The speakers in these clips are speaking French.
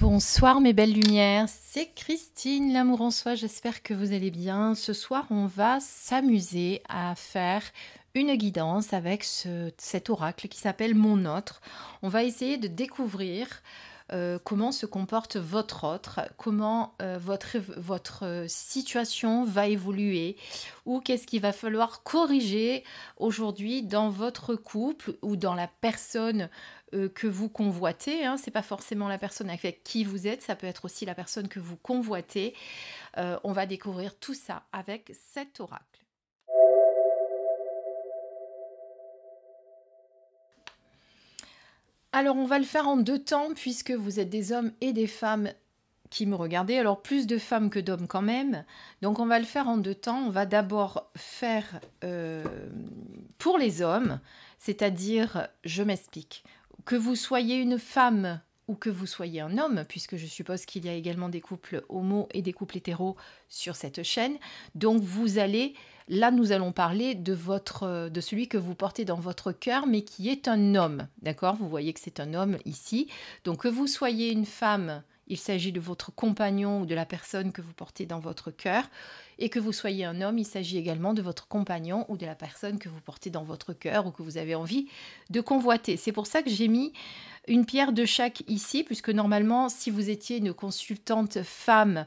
Bonsoir mes belles lumières, c'est Christine, l'amour en soi, j'espère que vous allez bien. Ce soir, on va s'amuser à faire une guidance avec cet oracle qui s'appelle Mon Autre. On va essayer de découvrir euh, comment se comporte votre autre, comment euh, votre, votre euh, situation va évoluer ou qu'est-ce qu'il va falloir corriger aujourd'hui dans votre couple ou dans la personne que vous convoitez. Hein. C'est pas forcément la personne avec qui vous êtes, ça peut être aussi la personne que vous convoitez. on va découvrir tout ça avec cet oracle. Alors on va le faire en deux temps puisque vous êtes des hommes et des femmes qui me regardez. Alors plus de femmes que d'hommes quand même. Donc on va le faire en deux temps. On va d'abord faire euh, pour les hommes, c'est-à-dire, je m'explique, que vous soyez une femme ou que vous soyez un homme, puisque je suppose qu'il y a également des couples homo et des couples hétéros sur cette chaîne. Donc vous allez Là, nous allons parler de, votre, euh, de celui que vous portez dans votre cœur, mais qui est un homme. D'accord Vous voyez que c'est un homme ici. Donc, que vous soyez une femme, il s'agit de votre compagnon ou de la personne que vous portez dans votre cœur. Et que vous soyez un homme, il s'agit également de votre compagnon ou de la personne que vous portez dans votre cœur ou que vous avez envie de convoiter. C'est pour ça que j'ai mis une pierre de chaque ici, puisque normalement, si vous étiez une consultante femme,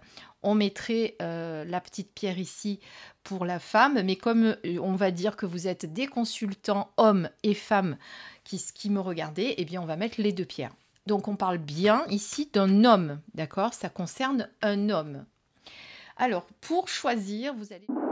on mettrait euh, la petite pierre ici pour la femme, mais comme euh, on va dire que vous êtes des consultants hommes et femmes qui, qui me regardez, eh bien on va mettre les deux pierres. Donc on parle bien ici d'un homme, d'accord Ça concerne un homme. Alors pour choisir, vous allez...